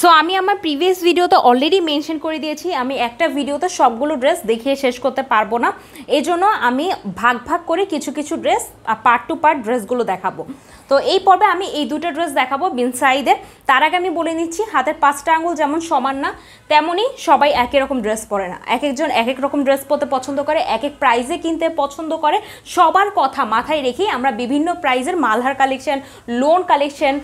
so আমি আমার previous ভিডিওতে অলরেডি মেনশন করে দিয়েছি আমি একটা ভিডিওতে সবগুলো ড্রেস দেখিয়ে শেষ করতে পারবো না এই জন্য আমি ভাগ ভাগ করে কিছু কিছু ড্রেস পার্ট টু পার্ট ড্রেসগুলো দেখাবো তো এই পর্বে আমি এই দুটো ড্রেস দেখাবো বিনসাইদের তার আগে আমি বলে নিচ্ছি হাতের পাঁচটা আঙুল যেমন সমান না তেমনই সবাই একই রকম ড্রেস পরে না এক একজন এক এক রকম ড্রেস পরতে পছন্দ করে এক এক প্রাইজে কিনতে পছন্দ করে সবার কথা মাথায় রেখেই আমরা বিভিন্ন প্রাইজের মালহার কালেকশন লোন কালেকশন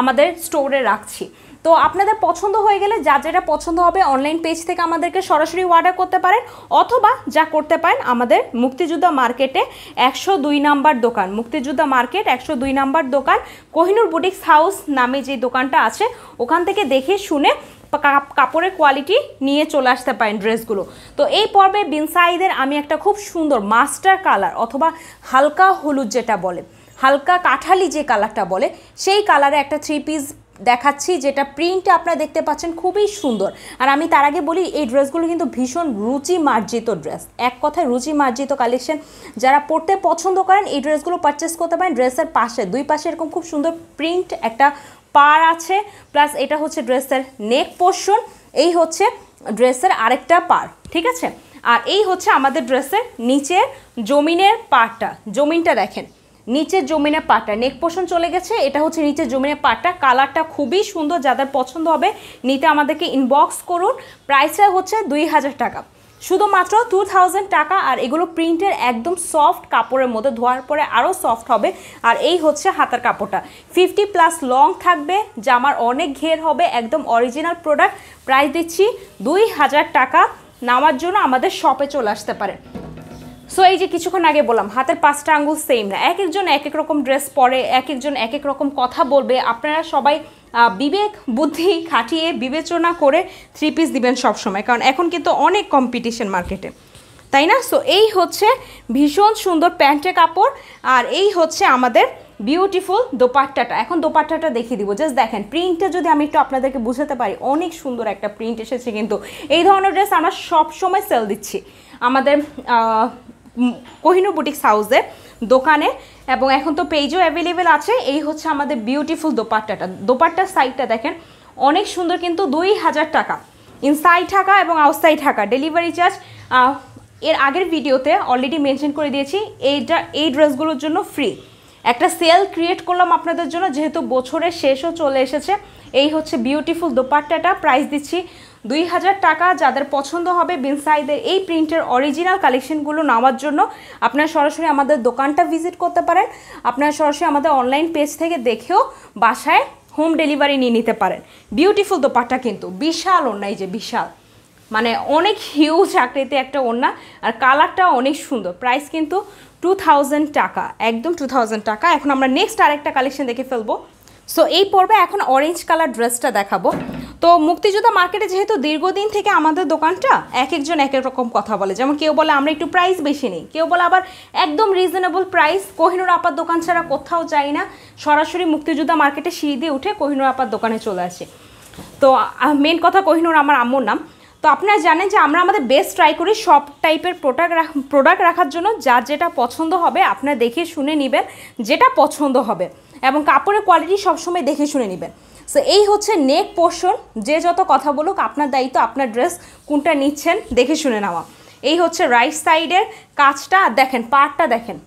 আমাদের স্টোরে রাখছি তো আপনাদের পছন্দ হয়ে গেলে যা যেটা পছন্দ হবে অনলাইন পেজ থেকে আমাদেরকে সরাসরি অর্ডার করতে পারেন অথবা যা করতে পারেন আমাদের মুক্তিযোদ্ধা মার্কেটে একশো দুই নাম্বার দোকান মুক্তিযোদ্ধা মার্কেট একশো দুই নাম্বার দোকান কোহিনুর বুটিক্স হাউস নামে যে দোকানটা আছে ওখান থেকে দেখে শুনে কাপড়ের কোয়ালিটি নিয়ে চলে আসতে পারেন ড্রেসগুলো তো এই পর্বে বিনসাইদের আমি একটা খুব সুন্দর মাস্টার কালার অথবা হালকা হলুদ যেটা বলে হালকা কাঠালি যে কালারটা বলে সেই কালারে একটা থ্রি পিস দেখাচ্ছি যেটা প্রিন্ট আপনারা দেখতে পাচ্ছেন খুবই সুন্দর আর আমি তার আগে বলি এই ড্রেসগুলো কিন্তু ভীষণ রুচি মার্জিত ড্রেস এক কথায় রুচি মার্জিত কালেকশন যারা পড়তে পছন্দ করেন এই ড্রেসগুলো পারচেস করতে পারেন ড্রেসের পাশে দুই পাশে এরকম খুব সুন্দর প্রিন্ট একটা পার আছে প্লাস এটা হচ্ছে ড্রেসের নেক পোর্শন এই হচ্ছে ড্রেসের আরেকটা পার ঠিক আছে আর এই হচ্ছে আমাদের ড্রেসের নিচে জমিনের পারটা জমিনটা দেখেন নিচের জমিনে পাটা নেক পোষণ চলে গেছে এটা হচ্ছে নিচের জমিনে পাটা কালারটা খুবই সুন্দর যাদের পছন্দ হবে নিতে আমাদেরকে ইনবক্স করুন প্রাইসটা হচ্ছে দুই হাজার টাকা শুধুমাত্র টু থাউজেন্ড টাকা আর এগুলো প্রিন্টের একদম সফট কাপড়ের মধ্যে ধোয়ার পরে আরও সফট হবে আর এই হচ্ছে হাতার কাপড়টা ফিফটি প্লাস লং থাকবে জামার অনেক ঘের হবে একদম অরিজিনাল প্রোডাক্ট প্রাইস দিচ্ছি দুই হাজার টাকা নামার জন্য আমাদের শপে চলে আসতে পারেন সো এই যে কিছুক্ষণ আগে বললাম হাতের পাঁচটা আঙ্গুল সেম না এক একজন এক এক রকম ড্রেস পরে এক একজন এক এক রকম কথা বলবে আপনারা সবাই বিবেক বুদ্ধি খাটিয়ে বিবেচনা করে থ্রি পিস দিবেন সবসময় কারণ এখন কিন্তু অনেক কম্পিটিশন মার্কেটে তাই না সো এই হচ্ছে ভীষণ সুন্দর প্যান্টের কাপড় আর এই হচ্ছে আমাদের বিউটিফুল দোপাট্টাটা এখন দোপাট্টাটা দেখিয়ে দিব জাস্ট দেখেন প্রিন্টটা যদি আমি একটু আপনাদেরকে বুঝাতে পারি অনেক সুন্দর একটা প্রিন্ট এসেছে কিন্তু এই ধরনের ড্রেস আমরা সবসময় সেল দিচ্ছি আমাদের কোহিনুর বুটিক্স হাউসে দোকানে এবং এখন তো পেজও অ্যাভেলেবেল আছে এই হচ্ছে আমাদের বিউটিফুল দোপাট্টাটা দোপাট্টার সাইডটা দেখেন অনেক সুন্দর কিন্তু দুই হাজার টাকা ইনসাইড ঢাকা এবং আউটসাইড ঢাকা ডেলিভারি চার্জ এর আগের ভিডিওতে অলরেডি মেনশন করে দিয়েছি এইটা এই ড্রেসগুলোর জন্য ফ্রি একটা সেল ক্রিয়েট করলাম আপনাদের জন্য যেহেতু বছরের শেষও চলে এসেছে এই হচ্ছে বিউটিফুল দোপাট্টাটা প্রাইস দিচ্ছি দুই হাজার টাকা যাদের পছন্দ হবে বিনসাইদের এই প্রিন্টের অরিজিনাল কালেকশনগুলো নেওয়ার জন্য আপনারা সরাসরি আমাদের দোকানটা ভিজিট করতে পারেন আপনারা সরাসরি আমাদের অনলাইন পেজ থেকে দেখেও বাসায় হোম ডেলিভারি নিয়ে নিতে পারেন বিউটিফুল দোপাট্টা কিন্তু বিশাল অন্যায় যে বিশাল মানে অনেক হিউজ আকৃতি একটা ওড়না আর কালারটা অনেক সুন্দর প্রাইস কিন্তু টু টাকা একদম টু টাকা এখন আমরা নেক্সট আরেকটা কালেকশন দেখে ফেলবো সো এই পর্বে এখন অরেঞ্জ কালার ড্রেসটা দেখাবো তো মুক্তিযোদ্ধা মার্কেটে যেহেতু দীর্ঘদিন থেকে আমাদের দোকানটা এক একজন এক এক রকম কথা বলে যেমন কেউ বলে আমরা একটু প্রাইস বেশি নিই কেউ বলে আবার একদম রিজনেবল প্রাইস কোহিনুর আপার দোকান ছাড়া কোথাও যাই না সরাসরি মুক্তিযোদ্ধা মার্কেটে সিঁড়ি দিয়ে উঠে কোহিনুর আপার দোকানে চলে আসে তো মেন কথা কোহিনুর আমার আম্মুর নাম তো আপনারা জানেন যে আমরা আমাদের বেস্ট ট্রাই করি সব টাইপের প্রোডাক্ট রাখ প্রোডাক্ট রাখার জন্য যার যেটা পছন্দ হবে আপনারা দেখে শুনে নেবেন যেটা পছন্দ হবে এবং কাপড়ের কোয়ালিটি সবসময় দেখে শুনে নেবেন সো এই হচ্ছে নেক পোর্শন যে যত কথা বলুক আপনার দায়িত্ব আপনার ড্রেস কোনটা নিচ্ছেন দেখে শুনে নেওয়া এই হচ্ছে রাইট সাইডের কাজটা দেখেন পার্টটা দেখেন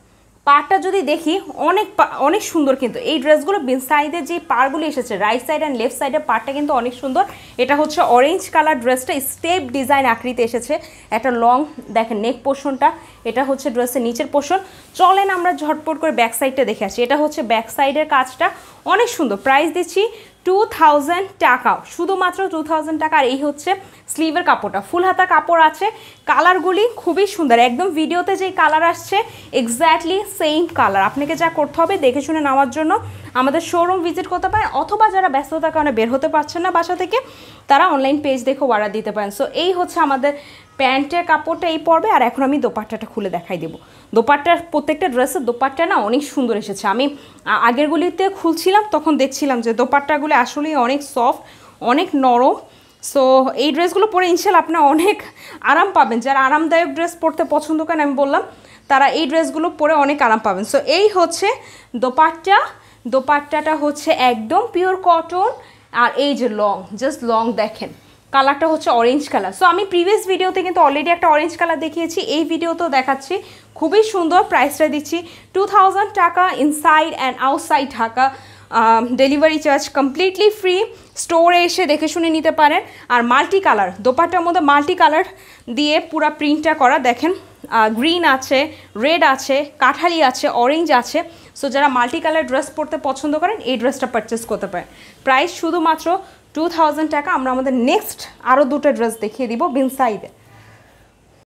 পার্টটা যদি দেখি অনেক অনেক সুন্দর কিন্তু এই ড্রেসগুলো বিন সাইডে যে পারগুলি এসেছে রাইট সাইড অ্যান্ড লেফট সাইডের পার্টটা কিন্তু অনেক সুন্দর এটা হচ্ছে অরেঞ্জ কালার ড্রেসটা স্টেপ ডিজাইন আকৃতি এসেছে একটা লং দেখেন নেক পোর্শনটা এটা হচ্ছে ড্রেসের নিচের পোর্শন চলেন আমরা ঝটপট করে ব্যাক সাইডটা দেখে আসি এটা হচ্ছে ব্যাক সাইডের কাজটা অনেক সুন্দর প্রাইস দিচ্ছি টু থাউজেন্ড টাকাও শুধুমাত্র টু থাউজেন্ড টাকা আর এই হচ্ছে স্লিভের কাপড়টা ফুল হাতা কাপড় আছে কালারগুলি খুবই সুন্দর একদম ভিডিওতে যেই কালার আসছে এক্স্যাক্টলি সেম কালার আপনাকে যা করতে হবে দেখে শুনে নেওয়ার জন্য আমাদের শোরুম ভিজিট করতে পারেন অথবা যারা ব্যস্ততার কারণে বের হতে পারছেন না বাসা থেকে তারা অনলাইন পেজ দেখে অর্ডার দিতে পারেন সো এই হচ্ছে আমাদের প্যান্টের কাপড়টা এই পর্বে আর এখন আমি দোপাট্টাটা খুলে দেখাই দেবো দোপাট্টার প্রত্যেকটা ড্রেসের দোপাট্টা না অনেক সুন্দর এসেছে আমি আগেরগুলিতে খুলছিলাম তখন দেখছিলাম যে দোপাট্টাগুলো আসলেই অনেক সফট অনেক নরম সো এই ড্রেসগুলো পরে ইনশাল আপনার অনেক আরাম পাবেন যারা আরামদায়ক ড্রেস পরতে পছন্দ করেন আমি বললাম তারা এই ড্রেসগুলো পরে অনেক আরাম পাবেন সো এই হচ্ছে দোপাট্টা দোপাট্টাটা হচ্ছে একদম পিওর কটন আর এই যে লং জাস্ট লং দেখেন কালারটা হচ্ছে অরেঞ্জ কালার সো আমি প্রিভিয়াস ভিডিওতে কিন্তু অলরেডি একটা অরেঞ্জ কালার দেখিয়েছি এই ভিডিওতেও দেখাচ্ছি খুবই সুন্দর প্রাইসটা দিচ্ছি টু টাকা inside and outside Dhaka delivery charge completely free স্টোরে এসে দেখে শুনে নিতে পারেন আর মাল্টি কালার দোপাট্টার মধ্যে মাল্টি কালার দিয়ে পুরো প্রিন্টটা করা দেখেন গ্রিন আছে রেড আছে কাঠালি আছে অরেঞ্জ আছে সো যারা মাল্টি কালার ড্রেস পরতে পছন্দ করেন এই ড্রেসটা পারচেস করতে পারেন প্রাইস শুধুমাত্র টু টাকা আমরা আমাদের নেক্সট আরও দুটো ড্রেস দেখিয়ে দিব বিনসাইডে